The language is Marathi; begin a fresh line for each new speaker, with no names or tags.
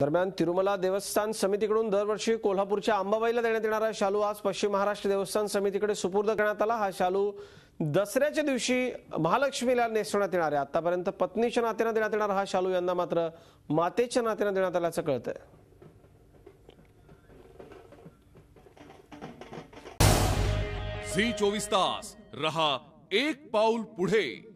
दरम्यान तिरुमला देवस्थान समितीकडून दरवर्षी कोल्हापूरच्या अंबाबाईला देण्यात येणारा शालू आज पश्चिम महाराष्ट्र देवस्थान समितीकडे सुपूर्द करण्यात आला हा शालू दसऱ्याच्या दिवशी महालक्ष्मीला नेसवण्यात येणार आहे आतापर्यंत पत्नीच्या नात्यानं देण्यात येणारा हा शालू यांना मात्र मातेच्या नात्यानं देण्यात आल्याचं कळतंय
झी चोवीस तास रहा एक पाऊल पुढे